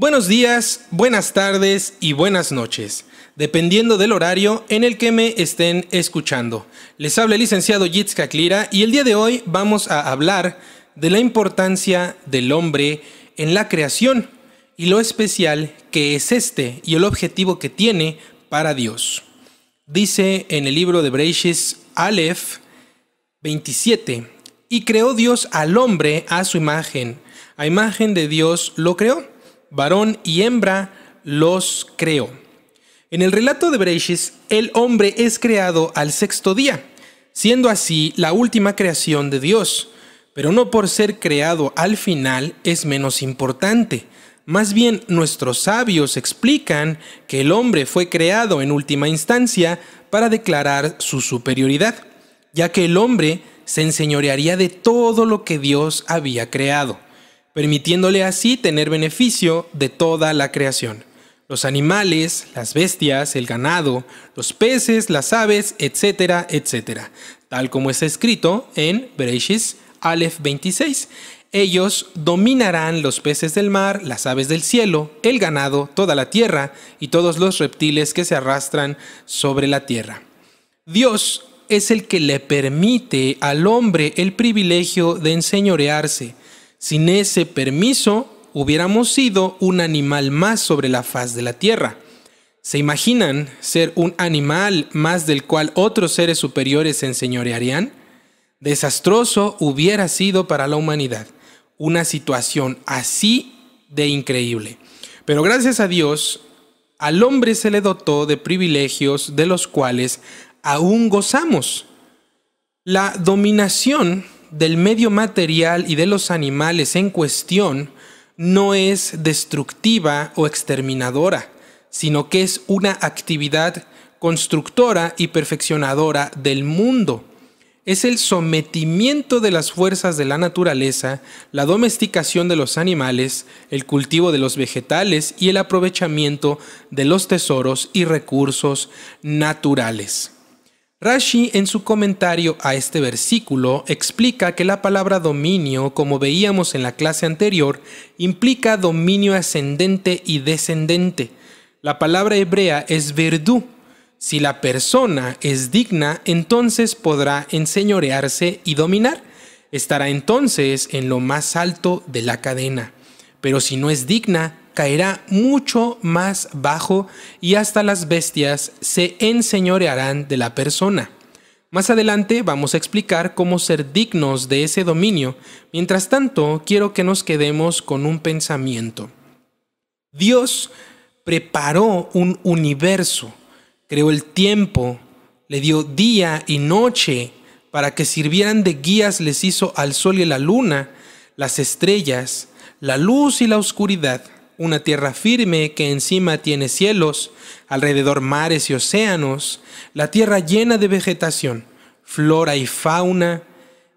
Buenos días, buenas tardes y buenas noches, dependiendo del horario en el que me estén escuchando. Les habla el licenciado Yitz klira y el día de hoy vamos a hablar de la importancia del hombre en la creación y lo especial que es este y el objetivo que tiene para Dios. Dice en el libro de Breishis Aleph 27, y creó Dios al hombre a su imagen, a imagen de Dios lo creó varón y hembra los creó. En el relato de Breishis, el hombre es creado al sexto día, siendo así la última creación de Dios, pero no por ser creado al final es menos importante. Más bien nuestros sabios explican que el hombre fue creado en última instancia para declarar su superioridad, ya que el hombre se enseñorearía de todo lo que Dios había creado permitiéndole así tener beneficio de toda la creación. Los animales, las bestias, el ganado, los peces, las aves, etcétera, etcétera. Tal como está escrito en Bereshis Aleph 26. Ellos dominarán los peces del mar, las aves del cielo, el ganado, toda la tierra y todos los reptiles que se arrastran sobre la tierra. Dios es el que le permite al hombre el privilegio de enseñorearse sin ese permiso, hubiéramos sido un animal más sobre la faz de la Tierra. ¿Se imaginan ser un animal más del cual otros seres superiores se enseñorearían? Desastroso hubiera sido para la humanidad una situación así de increíble. Pero gracias a Dios, al hombre se le dotó de privilegios de los cuales aún gozamos. La dominación del medio material y de los animales en cuestión no es destructiva o exterminadora, sino que es una actividad constructora y perfeccionadora del mundo. Es el sometimiento de las fuerzas de la naturaleza, la domesticación de los animales, el cultivo de los vegetales y el aprovechamiento de los tesoros y recursos naturales. Rashi en su comentario a este versículo explica que la palabra dominio, como veíamos en la clase anterior, implica dominio ascendente y descendente. La palabra hebrea es verdú. Si la persona es digna, entonces podrá enseñorearse y dominar. Estará entonces en lo más alto de la cadena. Pero si no es digna, caerá mucho más bajo y hasta las bestias se enseñorearán de la persona. Más adelante vamos a explicar cómo ser dignos de ese dominio. Mientras tanto, quiero que nos quedemos con un pensamiento. Dios preparó un universo, creó el tiempo, le dio día y noche para que sirvieran de guías, les hizo al sol y la luna, las estrellas, la luz y la oscuridad una tierra firme que encima tiene cielos, alrededor mares y océanos, la tierra llena de vegetación, flora y fauna,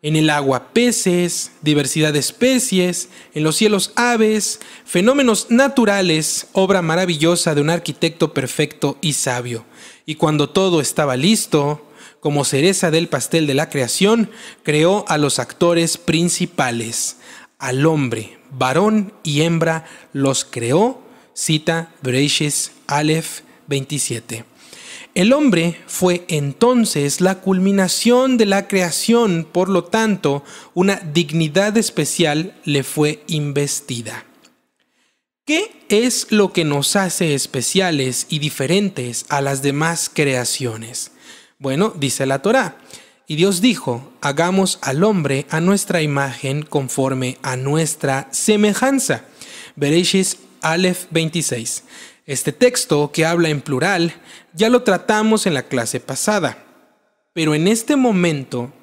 en el agua peces, diversidad de especies, en los cielos aves, fenómenos naturales, obra maravillosa de un arquitecto perfecto y sabio. Y cuando todo estaba listo, como cereza del pastel de la creación, creó a los actores principales al hombre, varón y hembra los creó, cita Breishis Aleph 27. El hombre fue entonces la culminación de la creación, por lo tanto, una dignidad especial le fue investida. ¿Qué es lo que nos hace especiales y diferentes a las demás creaciones? Bueno, dice la Torá, y Dios dijo, hagamos al hombre a nuestra imagen conforme a nuestra semejanza. Bereshis Aleph 26. Este texto, que habla en plural, ya lo tratamos en la clase pasada. Pero en este momento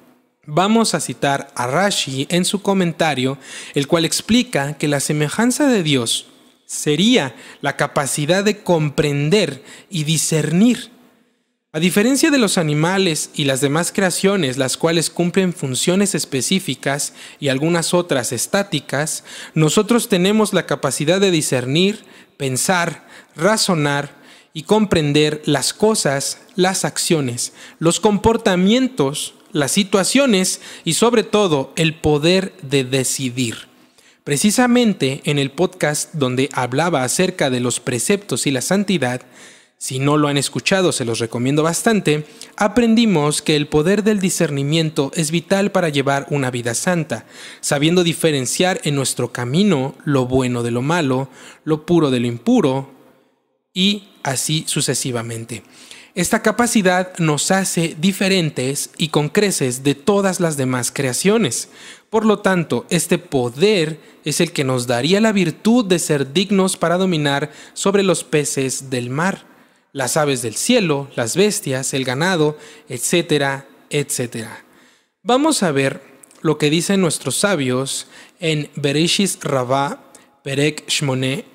vamos a citar a Rashi en su comentario, el cual explica que la semejanza de Dios sería la capacidad de comprender y discernir a diferencia de los animales y las demás creaciones, las cuales cumplen funciones específicas y algunas otras estáticas, nosotros tenemos la capacidad de discernir, pensar, razonar y comprender las cosas, las acciones, los comportamientos, las situaciones y sobre todo el poder de decidir. Precisamente en el podcast donde hablaba acerca de los preceptos y la santidad, si no lo han escuchado, se los recomiendo bastante, aprendimos que el poder del discernimiento es vital para llevar una vida santa, sabiendo diferenciar en nuestro camino lo bueno de lo malo, lo puro de lo impuro y así sucesivamente. Esta capacidad nos hace diferentes y con creces de todas las demás creaciones. Por lo tanto, este poder es el que nos daría la virtud de ser dignos para dominar sobre los peces del mar las aves del cielo, las bestias, el ganado, etcétera, etcétera. Vamos a ver lo que dicen nuestros sabios en Bereshis Rabá, Perek Shmoné,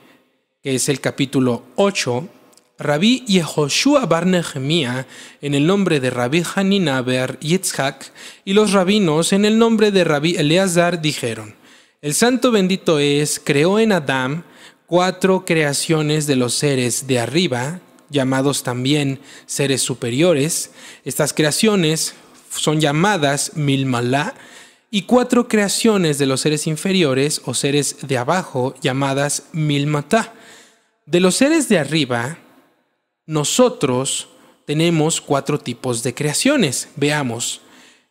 que es el capítulo 8, Rabí Yehoshua bar en el nombre de Rabí Hanina ber Yitzhak y los rabinos en el nombre de Rabí Eleazar dijeron: El santo bendito es, creó en Adán cuatro creaciones de los seres de arriba llamados también seres superiores. Estas creaciones son llamadas Milmalá y cuatro creaciones de los seres inferiores o seres de abajo llamadas Milmatá. De los seres de arriba, nosotros tenemos cuatro tipos de creaciones. Veamos.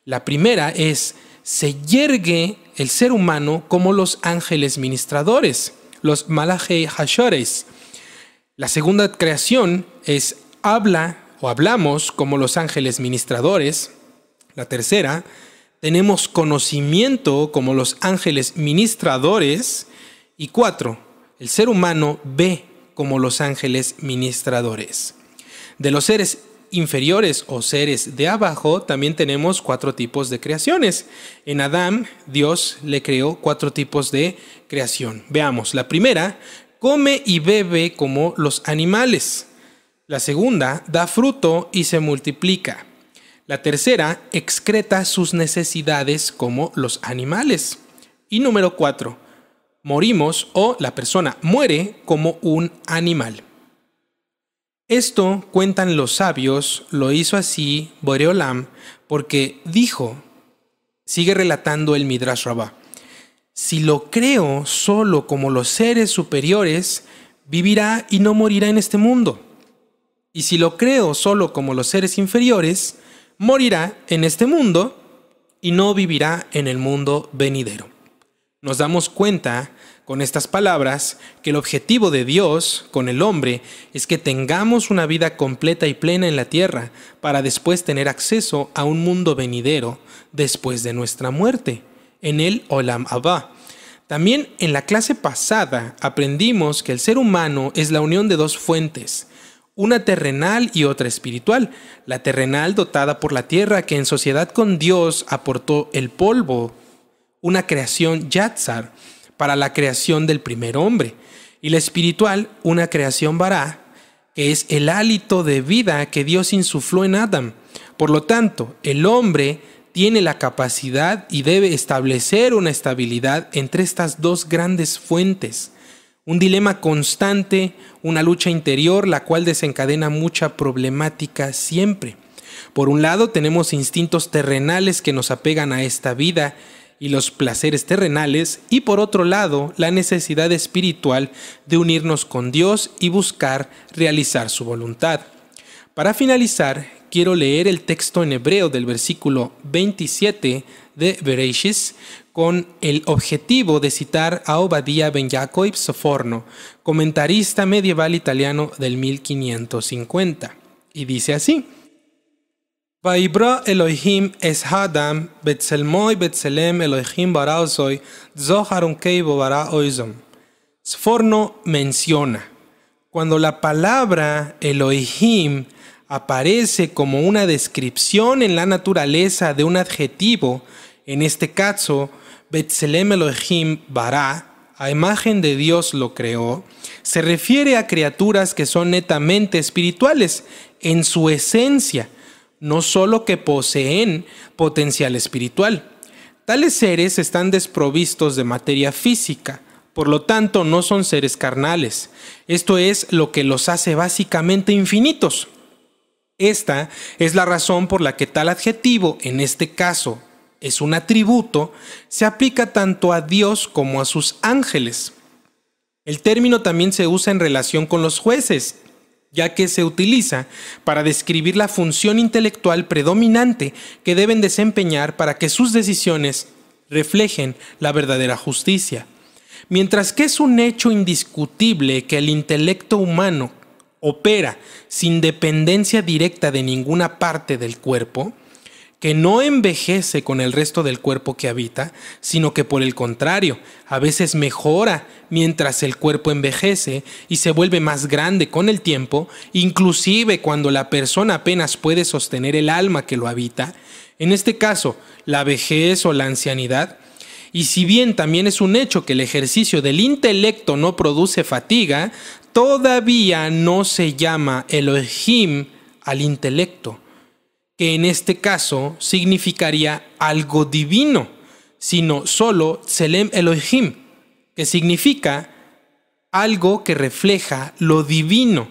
La primera es, se yergue el ser humano como los ángeles ministradores, los Malahei Hashores. La segunda creación es habla o hablamos como los ángeles ministradores. La tercera, tenemos conocimiento como los ángeles ministradores. Y cuatro, el ser humano ve como los ángeles ministradores. De los seres inferiores o seres de abajo, también tenemos cuatro tipos de creaciones. En Adán, Dios le creó cuatro tipos de creación. Veamos, la primera, come y bebe como los animales. La segunda da fruto y se multiplica. La tercera excreta sus necesidades como los animales. Y número cuatro, morimos o la persona muere como un animal. Esto cuentan los sabios, lo hizo así Boreolam, porque dijo, sigue relatando el Midrash Rabbah. Si lo creo solo como los seres superiores, vivirá y no morirá en este mundo. Y si lo creo solo como los seres inferiores, morirá en este mundo y no vivirá en el mundo venidero. Nos damos cuenta con estas palabras que el objetivo de Dios con el hombre es que tengamos una vida completa y plena en la tierra para después tener acceso a un mundo venidero después de nuestra muerte en el Olam Abba. También en la clase pasada aprendimos que el ser humano es la unión de dos fuentes, una terrenal y otra espiritual, la terrenal dotada por la tierra que en sociedad con Dios aportó el polvo, una creación Yatzar, para la creación del primer hombre, y la espiritual, una creación Bará, que es el hálito de vida que Dios insufló en Adam. Por lo tanto, el hombre tiene la capacidad y debe establecer una estabilidad entre estas dos grandes fuentes. Un dilema constante, una lucha interior, la cual desencadena mucha problemática siempre. Por un lado tenemos instintos terrenales que nos apegan a esta vida y los placeres terrenales, y por otro lado la necesidad espiritual de unirnos con Dios y buscar realizar su voluntad. Para finalizar, quiero leer el texto en hebreo del versículo 27 de Bereshis con el objetivo de citar a Obadiah ben Jacob Soforno, comentarista medieval italiano del 1550, y dice así: Vaibra Elohim es Betzelmoy Betzelem Elohim Baraozoy, Zoharun Keibo Baraoizom. Sforno menciona, cuando la palabra Elohim aparece como una descripción en la naturaleza de un adjetivo, en este caso, Betzelem Elohim Bará, a imagen de Dios lo creó, se refiere a criaturas que son netamente espirituales en su esencia, no solo que poseen potencial espiritual. Tales seres están desprovistos de materia física, por lo tanto no son seres carnales. Esto es lo que los hace básicamente infinitos. Esta es la razón por la que tal adjetivo, en este caso es un atributo, se aplica tanto a Dios como a sus ángeles. El término también se usa en relación con los jueces, ya que se utiliza para describir la función intelectual predominante que deben desempeñar para que sus decisiones reflejen la verdadera justicia. Mientras que es un hecho indiscutible que el intelecto humano opera sin dependencia directa de ninguna parte del cuerpo, que no envejece con el resto del cuerpo que habita, sino que por el contrario, a veces mejora mientras el cuerpo envejece y se vuelve más grande con el tiempo, inclusive cuando la persona apenas puede sostener el alma que lo habita, en este caso, la vejez o la ancianidad, y si bien también es un hecho que el ejercicio del intelecto no produce fatiga, todavía no se llama Elohim al intelecto, que en este caso significaría algo divino, sino solo Tselem Elohim, que significa algo que refleja lo divino.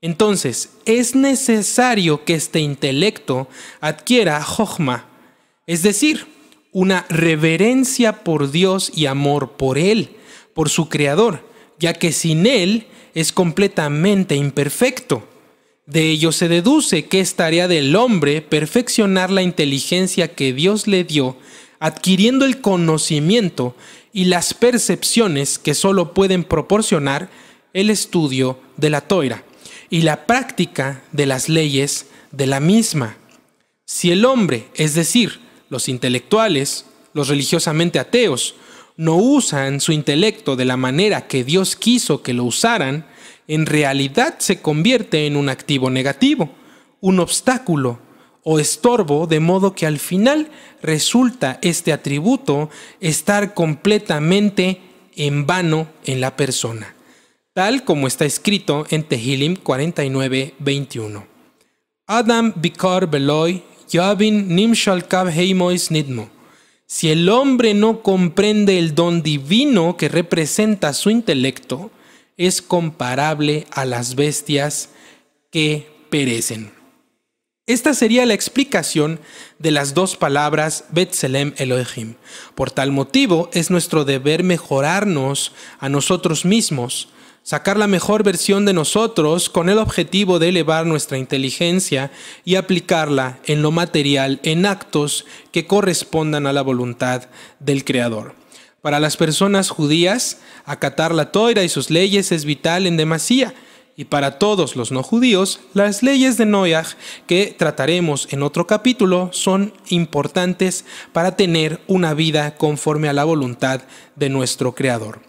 Entonces, es necesario que este intelecto adquiera Jochma, es decir, una reverencia por Dios y amor por Él, por su Creador, ya que sin Él es completamente imperfecto. De ello se deduce que es tarea del hombre perfeccionar la inteligencia que Dios le dio, adquiriendo el conocimiento y las percepciones que sólo pueden proporcionar el estudio de la toira y la práctica de las leyes de la misma. Si el hombre, es decir, los intelectuales, los religiosamente ateos, no usan su intelecto de la manera que Dios quiso que lo usaran, en realidad se convierte en un activo negativo, un obstáculo o estorbo, de modo que al final resulta este atributo estar completamente en vano en la persona, tal como está escrito en Tehilim 49:21. Adam Bikar Beloy, Yavin Nimshal kav Heimois Nidmo. Si el hombre no comprende el don divino que representa su intelecto, es comparable a las bestias que perecen. Esta sería la explicación de las dos palabras Betselem Elohim. Por tal motivo, es nuestro deber mejorarnos a nosotros mismos sacar la mejor versión de nosotros con el objetivo de elevar nuestra inteligencia y aplicarla en lo material, en actos que correspondan a la voluntad del Creador. Para las personas judías, acatar la toira y sus leyes es vital en demasía, y para todos los no judíos, las leyes de Noach, que trataremos en otro capítulo, son importantes para tener una vida conforme a la voluntad de nuestro Creador.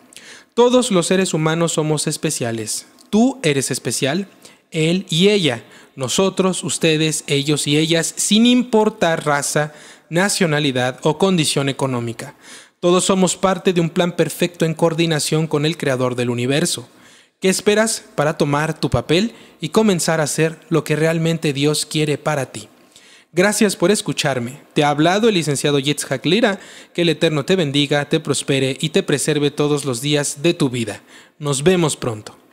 Todos los seres humanos somos especiales. Tú eres especial, él y ella, nosotros, ustedes, ellos y ellas, sin importar raza, nacionalidad o condición económica. Todos somos parte de un plan perfecto en coordinación con el Creador del universo. ¿Qué esperas para tomar tu papel y comenzar a hacer lo que realmente Dios quiere para ti? Gracias por escucharme. Te ha hablado el licenciado Yitzhak Lira. Que el Eterno te bendiga, te prospere y te preserve todos los días de tu vida. Nos vemos pronto.